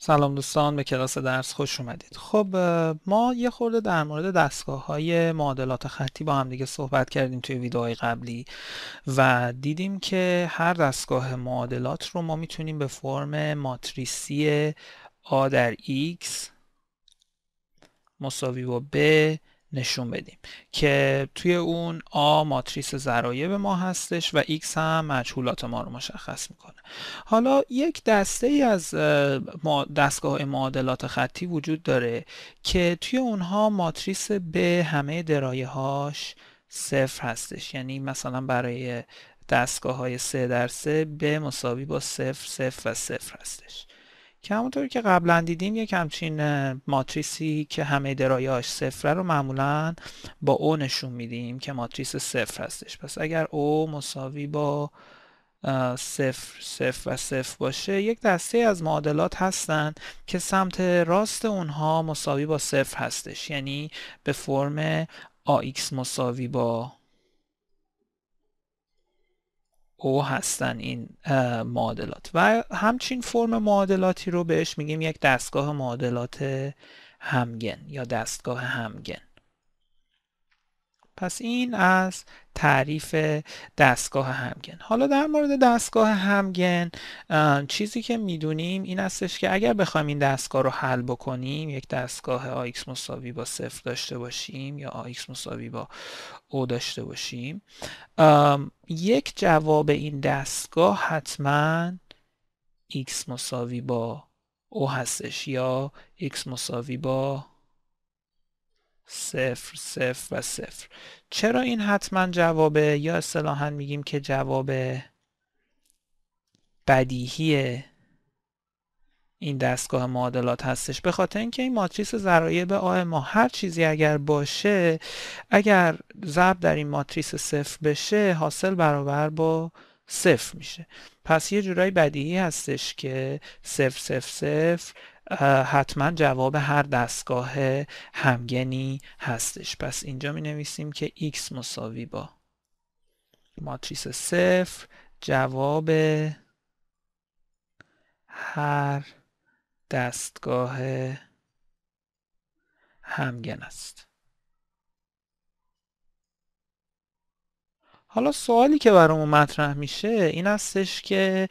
سلام دوستان به کلاس درس خوش اومدید خب ما یه خورده در مورد دستگاه های معادلات خطی با هم دیگه صحبت کردیم توی ویدیوهای قبلی و دیدیم که هر دستگاه معادلات رو ما میتونیم به فرم ماتریسی A در X مساوی با B نشون بدیم که توی اون A ماتریس ضرایب ما هستش و X هم مجهولات ما رو مشخص میکنه حالا یک دسته ای از دستگاه معادلات خطی وجود داره که توی اونها ماتریس به همه درایه هاش صفر هستش یعنی مثلا برای دستگاه های 3 در 3 به مساوی با صفر صفر و صفر هستش که همونطور که قبلا دیدیم یک همچین ماتریسی که همه درایاش صفره رو معمولا با او نشون میدیم که ماتریس صفر هستش پس اگر او مساوی با صفر صفر و صفر باشه یک دسته از معادلات هستند که سمت راست اونها مساوی با صفر هستش یعنی به فرم AX مساوی با او هستن این معادلات و همچین فرم معادلاتی رو بهش میگیم یک دستگاه معادلات همگن یا دستگاه همگن پس این از تعریف دستگاه همگن حالا در مورد دستگاه همگن چیزی که میدونیم این هستش که اگر بخوایم این دستگاه رو حل بکنیم یک دستگاه AX مساوی با صفر داشته باشیم یا AX مساوی با او داشته باشیم یک جواب این دستگاه حتما X مساوی با او هستش یا X مساوی با صفر صفر و صفر چرا این حتما جوابه یا اصطلاحا میگیم که جواب بدیهی این دستگاه معادلات هستش به خاطر اینکه این ماتریس ضرایب آ ما هر چیزی اگر باشه اگر ضرب در این ماتریس صفر بشه حاصل برابر با صفر میشه پس یه جورایی بدیهی هستش که صفر صفر صفر حتما جواب هر دستگاه همگنی هستش پس اینجا می نویسیم که x مساوی با ماتریس صفر جواب هر دستگاه همگن است حالا سوالی که برامون مطرح میشه این هستش که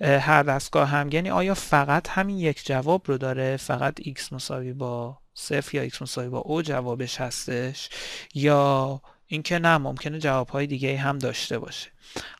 هر دستگاه همگنی یعنی آیا فقط همین یک جواب رو داره فقط x مساوی با صفر یا x مساوی با او جوابش هستش یا اینکه نه ممکنه جوابهای دیگه هم داشته باشه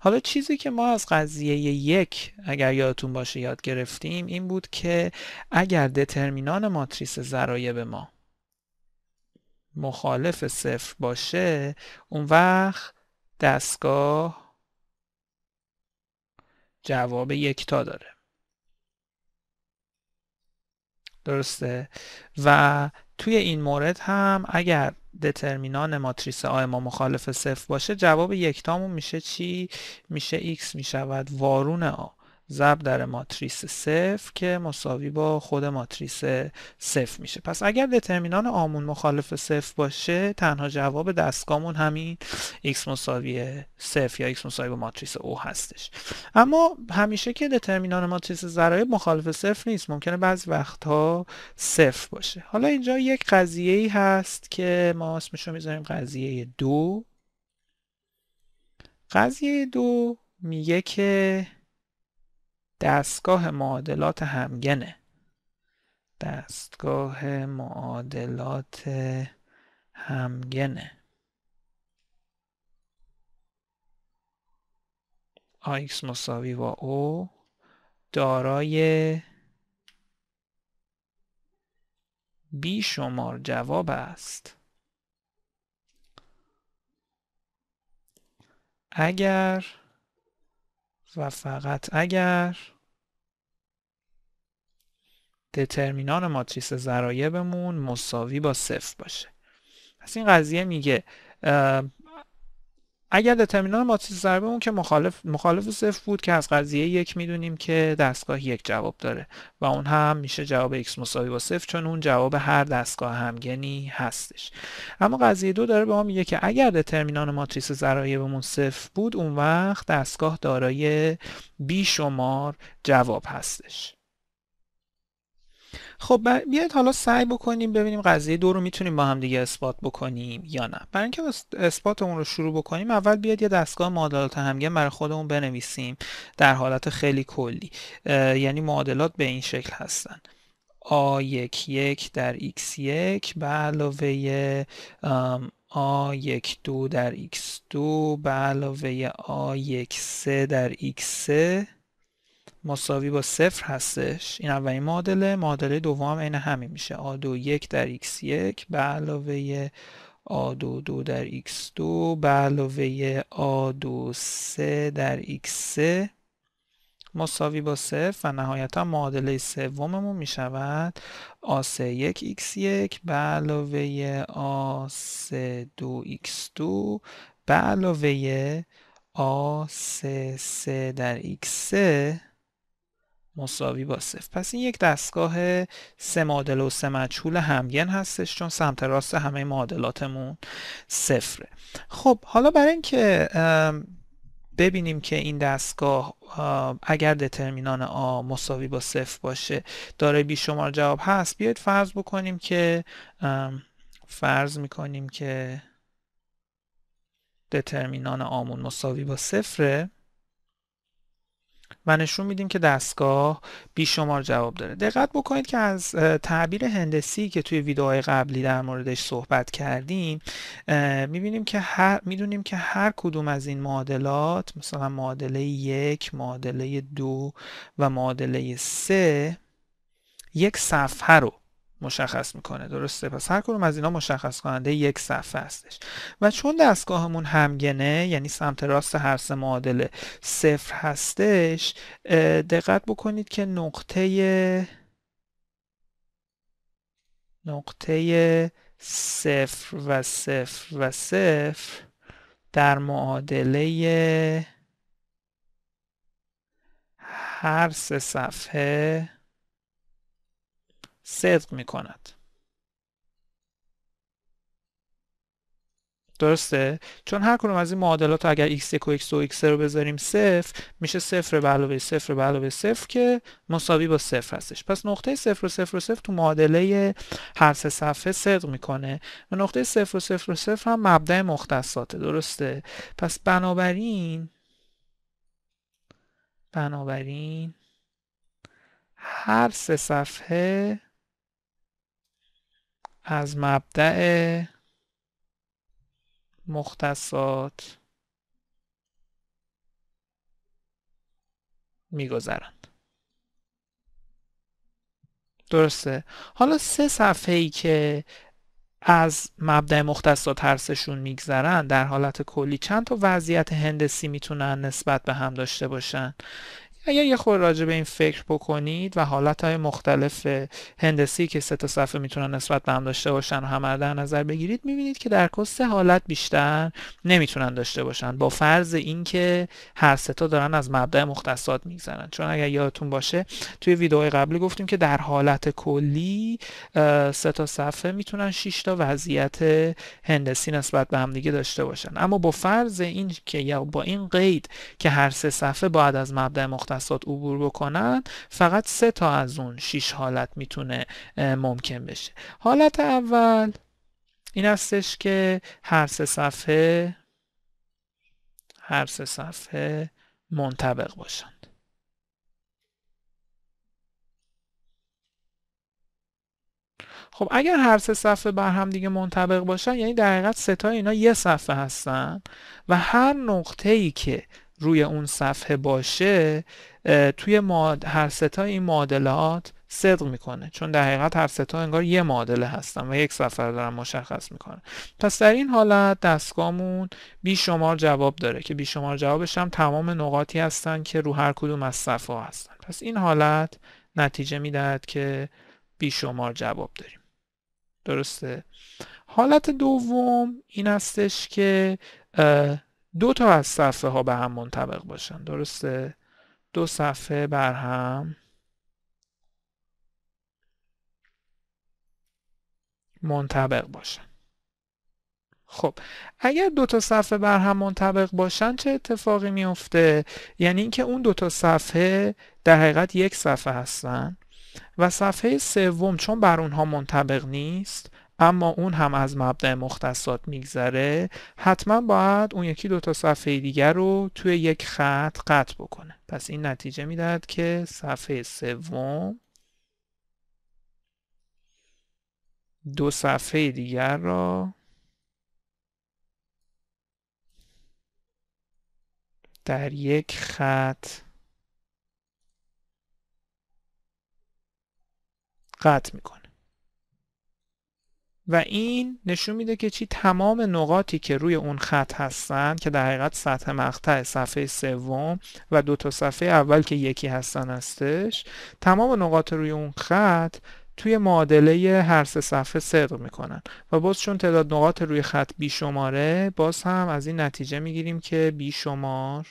حالا چیزی که ما از قضیه یک اگر یادتون باشه یاد گرفتیم این بود که اگر دترمینان ماتریس به ما مخالف صفر باشه اون وقت دستگاه جواب یکتا داره درسته و توی این مورد هم اگر دترمینان ماتریس آ ما مخالف صفر باشه جواب تامون میشه چی؟ میشه x میشود وارون آ ضرب در ماتریس صفر که مساوی با خود ماتریس صفر میشه پس اگر دترمینان آمون مخالف صفر باشه تنها جواب دستگاهمون همین x مساوی صفر یا x مساوی با ماتریس او هستش اما همیشه که دترمینان ماتریس ضرایب مخالف صفر نیست ممکنه بعضی وقتها صفر باشه حالا اینجا یک قضیه ای هست که ما اسمش رو میذاریم قضیه دو قضیه دو میگه که دستگاه معادلات همگنه دستگاه معادلات همگنه آیکس مساوی با او دارای بی شمار جواب است اگر و فقط اگر دترمینان ماتریس زرایبمون مساوی با صفر باشه پس این قضیه میگه اگر دترمینان ماتریس ضربه اون که مخالف مخالف صفر بود که از قضیه یک میدونیم که دستگاه یک جواب داره و اون هم میشه جواب x مساوی با صفر چون اون جواب هر دستگاه همگنی هستش اما قضیه دو داره به ما میگه که اگر دترمینان ماتریس ضرایبمون صفر بود اون وقت دستگاه دارای بیشمار جواب هستش خب بیاید حالا سعی بکنیم ببینیم قضیه دو رو میتونیم با هم دیگه اثبات بکنیم یا نه برای اینکه اثباتمون رو شروع بکنیم اول بیاید یه دستگاه معادلات همگن برای خودمون بنویسیم در حالت خیلی کلی یعنی معادلات به این شکل هستن آ یک یک در x یک به علاوه آ یک دو در x دو به علاوه آ یک سه در x سه مساوی با صفر هستش این اولین معادله معادله دوم این همین میشه a2 1 در x1 به علاوه a2 2 در x2 به علاوه a2 3 در x3 مساوی با صفر و نهایتا معادله سوممون می شود A3X1 به علاوه A32X2 به علاوه A33 در X3 مساوی با صفر پس این یک دستگاه سه معادله و سه مجهول همگن هستش چون سمت راست همه معادلاتمون صفره خب حالا برای اینکه ببینیم که این دستگاه اگر دترمینان آ مساوی با صفر باشه داره بیشمار جواب هست بیاید فرض بکنیم که فرض میکنیم که دترمینان آمون مساوی با صفره و نشون میدیم که دستگاه بیشمار جواب داره دقت بکنید که از تعبیر هندسی که توی ویدئوهای قبلی در موردش صحبت کردیم میبینیم که هر میدونیم که هر کدوم از این معادلات مثلا معادله یک معادله دو و معادله سه یک صفحه رو مشخص میکنه درسته پس هر کدوم از اینا مشخص کننده یک صفحه هستش و چون دستگاهمون همگنه یعنی سمت راست هر سه معادله صفر هستش دقت بکنید که نقطه نقطه صفر و صفر و صفر در معادله هر سه صفحه صدق می کند. درسته چون هر کنوم از این معادلات اگر x1 و x2 و x3 رو بذاریم صفر میشه صفر به علاوه صفر به علاوه صفر که مساوی با صفر هستش پس نقطه صفر و صفر و صفر تو معادله هر سه صفحه صدق میکنه و نقطه صفر و صفر و صفر هم مبدع مختصاته درسته پس بنابراین بنابراین هر سه صفحه از مبدع مختصات میگذرند درسته حالا سه صفحه ای که از مبدع مختصات ترسشون میگذرن در حالت کلی چند تا وضعیت هندسی میتونن نسبت به هم داشته باشن اگر یه خور راجع به این فکر بکنید و حالت های مختلف هندسی که سه تا صفحه میتونن نسبت به هم داشته باشن و همه در نظر بگیرید میبینید که در کل سه حالت بیشتر نمیتونن داشته باشن با فرض اینکه هر سه تا دارن از مبدا مختصات میگذرن چون اگر یادتون باشه توی ویدیوهای قبلی گفتیم که در حالت کلی سه تا صفحه میتونن 6 تا وضعیت هندسی نسبت به هم دیگه داشته باشن اما با فرض این که یا با این قید که هر سه صفحه باید از مبدا مختصات بسات عبور بکنن فقط سه تا از اون شیش حالت میتونه ممکن بشه حالت اول این هستش که هر سه صفحه هر سه صفحه منطبق باشند خب اگر هر سه صفحه بر هم دیگه منطبق باشن یعنی در سه تا اینا یه صفحه هستن و هر نقطه ای که روی اون صفحه باشه توی هر ستا این معادلات صدق میکنه چون در حقیقت هر ستا انگار یه معادله هستن و یک صفحه دارن مشخص میکنه پس در این حالت دستگاهمون بیشمار جواب داره که بیشمار جوابش هم تمام نقاطی هستن که رو هر کدوم از صفحه هستن پس این حالت نتیجه میدهد که بیشمار جواب داریم درسته حالت دوم این هستش که دو تا از صفحه ها به هم منطبق باشن درسته دو صفحه بر هم منطبق باشن خب اگر دو تا صفحه بر هم منطبق باشن چه اتفاقی میفته یعنی اینکه اون دو تا صفحه در حقیقت یک صفحه هستن و صفحه سوم چون بر اونها منطبق نیست اما اون هم از مبدع مختصات میگذره حتما باید اون یکی دو تا صفحه دیگر رو توی یک خط قطع بکنه پس این نتیجه میدهد که صفحه سوم دو صفحه دیگر را در یک خط قطع میکنه و این نشون میده که چی تمام نقاطی که روی اون خط هستن که در حقیقت سطح مقطع صفحه سوم و دو تا صفحه اول که یکی هستن هستش تمام نقاط روی اون خط توی معادله هر سه صفحه صدق میکنن و باز چون تعداد نقاط روی خط بیشماره باز هم از این نتیجه میگیریم که بیشمار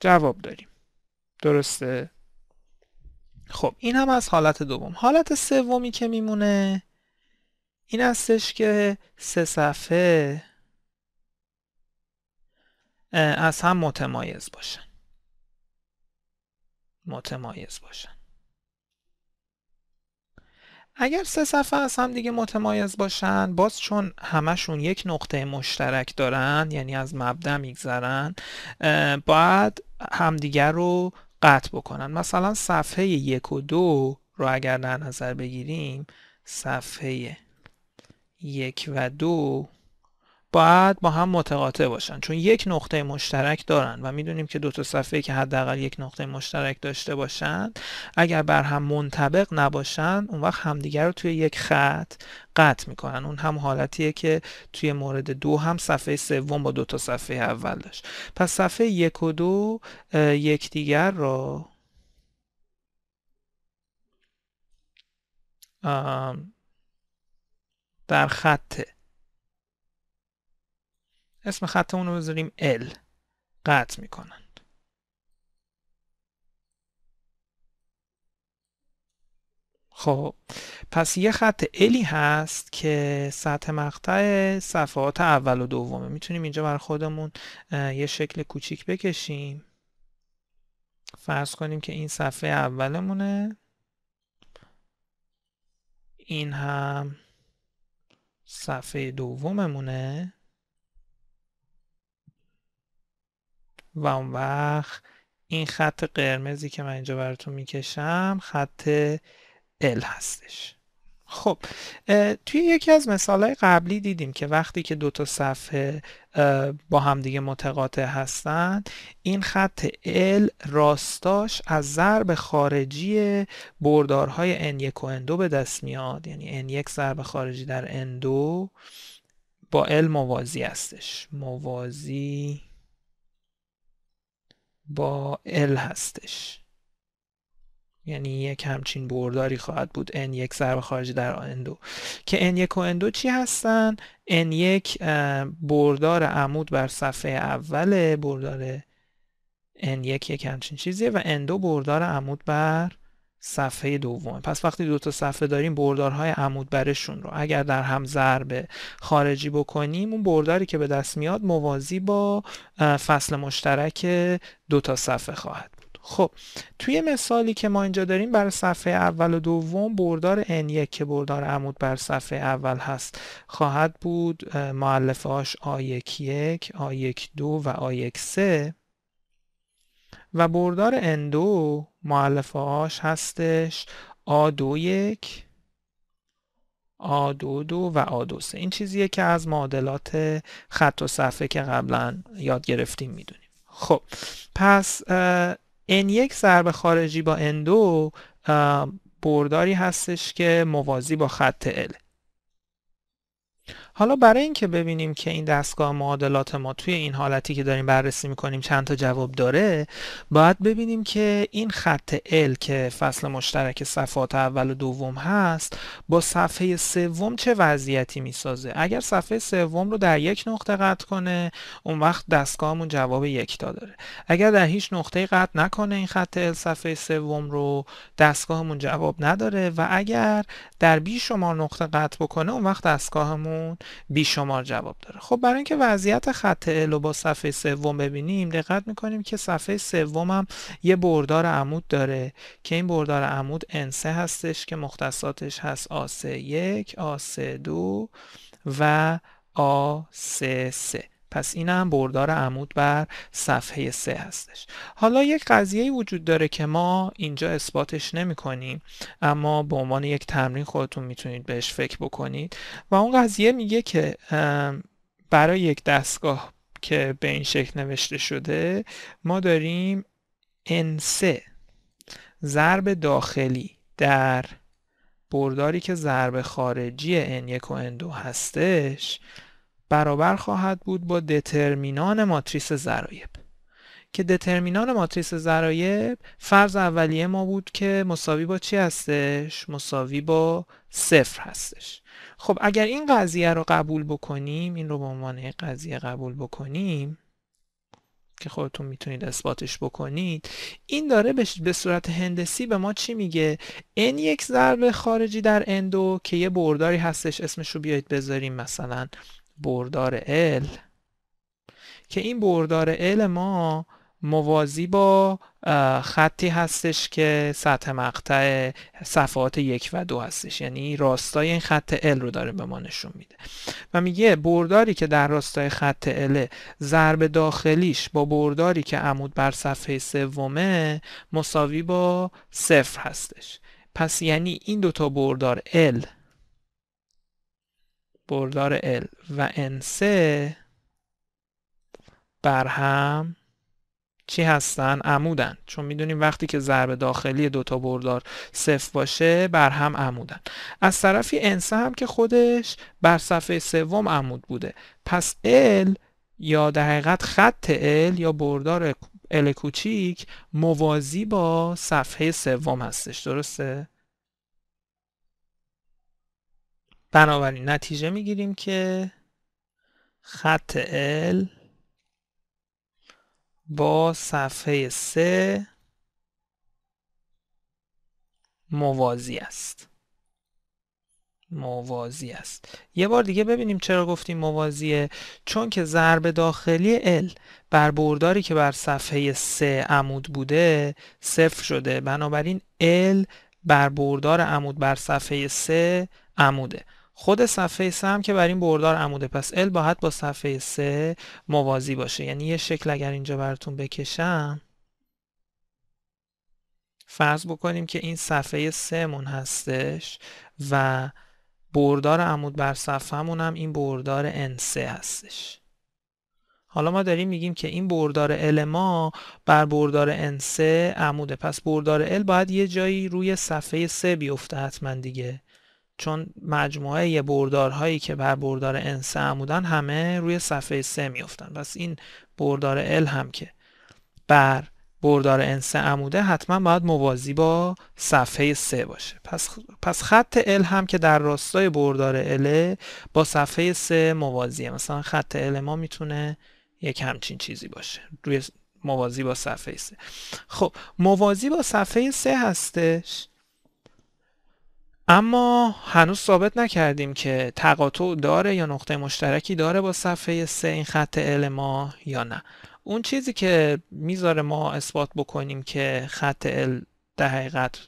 جواب داریم درسته خب این هم از حالت دوم حالت سومی که میمونه این هستش که سه صفحه از هم متمایز باشن متمایز باشن اگر سه صفحه از هم دیگه متمایز باشن باز چون همشون یک نقطه مشترک دارن یعنی از مبدا میگذرن باید همدیگر رو قطع بکنن مثلا صفحه یک و دو رو اگر در نظر بگیریم صفحه یک و دو باید با هم متقاطع باشن چون یک نقطه مشترک دارن و میدونیم که دو تا صفحه که حداقل یک نقطه مشترک داشته باشن اگر بر هم منطبق نباشن اون وقت همدیگر رو توی یک خط قطع میکنن اون هم حالتیه که توی مورد دو هم صفحه سوم با دو تا صفحه اول داشت پس صفحه یک و دو یکدیگر را در خطه اسم خطمون رو بذاریم L قطع میکنند خب پس یه خط الی هست که سطح مقطع صفحات اول و دومه میتونیم اینجا بر خودمون یه شکل کوچیک بکشیم فرض کنیم که این صفحه اولمونه این هم صفحه دوممونه و اون وقت این خط قرمزی که من اینجا براتون میکشم خط L هستش خب توی یکی از مثالهای قبلی دیدیم که وقتی که دو تا صفحه با همدیگه متقاطع هستند این خط L راستاش از ضرب خارجی بردارهای N1 و N2 به دست میاد یعنی N1 ضرب خارجی در N2 با L موازی هستش موازی با ال هستش یعنی یک همچین برداری خواهد بود n یک ضرب خارجی در n2 که n1 و n2 چی هستن n1 بردار عمود بر صفحه اول بردار n1 یک همچین چیزیه و n2 بردار عمود بر صفحه دوم پس وقتی دو تا صفحه داریم بردارهای عمود برشون رو اگر در هم ضرب خارجی بکنیم اون برداری که به دست میاد موازی با فصل مشترک دو تا صفحه خواهد بود خب توی مثالی که ما اینجا داریم بر صفحه اول و دوم بردار N1 که بردار عمود بر صفحه اول هست خواهد بود معلفه هاش A11 A12 و A13 و بردار n2 مؤلفه هاش هستش a21 a22 و a23 این چیزیه که از معادلات خط و صفحه که قبلا یاد گرفتیم میدونیم خب پس n1 ضرب خارجی با n2 برداری هستش که موازی با خط l حالا برای اینکه ببینیم که این دستگاه معادلات ما توی این حالتی که داریم بررسی میکنیم چند تا جواب داره باید ببینیم که این خط L که فصل مشترک صفحات اول و دوم هست با صفحه سوم چه وضعیتی میسازه اگر صفحه سوم رو در یک نقطه قطع کنه اون وقت دستگاهمون جواب یک تا داره اگر در هیچ نقطه قطع نکنه این خط L صفحه سوم رو دستگاهمون جواب نداره و اگر در بی شما نقطه قطع بکنه اون وقت دستگاهمون بیشمار جواب داره خب برای اینکه وضعیت خط ال با صفحه سوم ببینیم دقت میکنیم که صفحه سوم هم یه بردار عمود داره که این بردار عمود N3 هستش که مختصاتش هست آ1 آ2 و آ33 پس این هم بردار عمود بر صفحه سه هستش حالا یک قضیه وجود داره که ما اینجا اثباتش نمی کنیم اما به عنوان یک تمرین خودتون میتونید بهش فکر بکنید و اون قضیه میگه که برای یک دستگاه که به این شکل نوشته شده ما داریم N3 ضرب داخلی در برداری که ضرب خارجی N1 و N2 هستش برابر خواهد بود با دترمینان ماتریس زرایب که دترمینان ماتریس زرایب فرض اولیه ما بود که مساوی با چی هستش مساوی با صفر هستش خب اگر این قضیه رو قبول بکنیم این رو به عنوان قضیه قبول بکنیم که خودتون میتونید اثباتش بکنید این داره به صورت هندسی به ما چی میگه n یک ضرب خارجی در n که یه برداری هستش اسمش رو بیایید بذاریم مثلا بردار ال که این بردار ال ما موازی با خطی هستش که سطح مقطع صفحات یک و دو هستش یعنی راستای این خط L رو داره به ما نشون میده و میگه برداری که در راستای خط ال ضرب داخلیش با برداری که عمود بر صفحه سومه مساوی با صفر هستش پس یعنی این دوتا بردار L بردار L و N3 بر هم چی هستن؟ عمودن چون میدونیم وقتی که ضرب داخلی دوتا بردار صفر باشه بر هم عمودن از طرفی انسه هم که خودش بر صفحه سوم عمود بوده پس ال یا در حقیقت خط ال یا بردار ال کوچیک موازی با صفحه سوم هستش درسته؟ بنابراین نتیجه میگیریم که خط L با صفحه 3 موازی است موازی است یه بار دیگه ببینیم چرا گفتیم موازیه چون که ضرب داخلی L بر برداری که بر صفحه 3 عمود بوده صفر شده بنابراین L بر بردار عمود بر صفحه 3 عموده خود صفحه سه هم که بر این بردار عموده پس ال باید با صفحه سه موازی باشه یعنی یه شکل اگر اینجا براتون بکشم فرض بکنیم که این صفحه 3 مون هستش و بردار عمود بر صفحه مون هم این بردار N3 هستش حالا ما داریم میگیم که این بردار L ما بر بردار N3 عموده پس بردار L باید یه جایی روی صفحه 3 بیفته حتما دیگه چون مجموعه بردارهایی که بر بردار N عمودن همه روی صفحه سه میفتن پس این بردار L هم که بر بردار N 3 عموده حتما باید موازی با صفحه سه باشه پس, پس خط L هم که در راستای بردار L با صفحه سه موازیه مثلا خط L ما میتونه یک همچین چیزی باشه روی موازی با صفحه سه خب موازی با صفحه سه هستش اما هنوز ثابت نکردیم که تقاطع داره یا نقطه مشترکی داره با صفحه 3 این خط ال ما یا نه اون چیزی که میذاره ما اثبات بکنیم که خط ال در حقیقت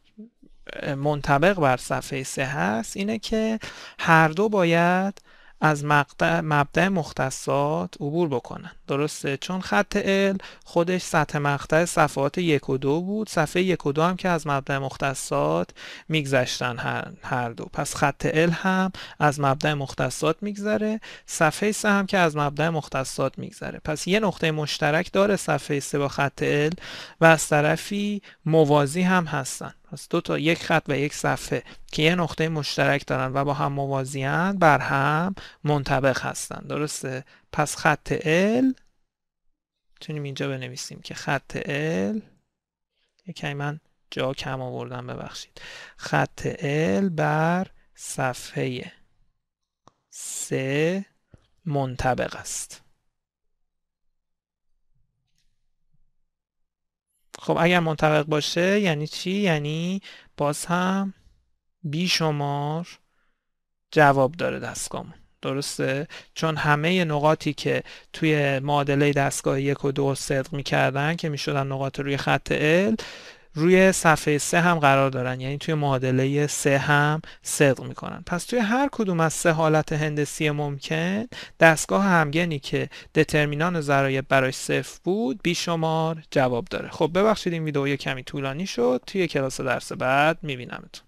منطبق بر صفحه 3 هست اینه که هر دو باید از مقطع مبدع مختصات عبور بکنن درسته چون خط ال خودش سطح مقطع صفحات یک و دو بود صفحه یک و دو هم که از مبدا مختصات میگذشتن هر, دو پس خط ال هم از مبدع مختصات میگذره صفحه سه هم که از مبدع مختصات میگذره پس یه نقطه مشترک داره صفحه سه با خط ال و از طرفی موازی هم هستن پس دو تا یک خط و یک صفحه که یه نقطه مشترک دارن و با هم موازیان بر هم منطبق هستند. درسته پس خط L میتونیم اینجا بنویسیم که خط L یکی من جا کم آوردم ببخشید خط L بر صفحه سه منطبق است خب اگر منطبق باشه یعنی چی؟ یعنی باز هم بی جواب داره دستگاهمون درسته چون همه نقاطی که توی معادله دستگاه یک و دو صدق کردن که شدن نقاط روی خط L روی صفحه سه هم قرار دارن یعنی توی معادله سه هم صدق میکنن پس توی هر کدوم از سه حالت هندسی ممکن دستگاه همگنی که دترمینان ضرایب برای صفر بود بیشمار جواب داره خب ببخشید این ویدیو یه کمی طولانی شد توی کلاس درس بعد میبینمتون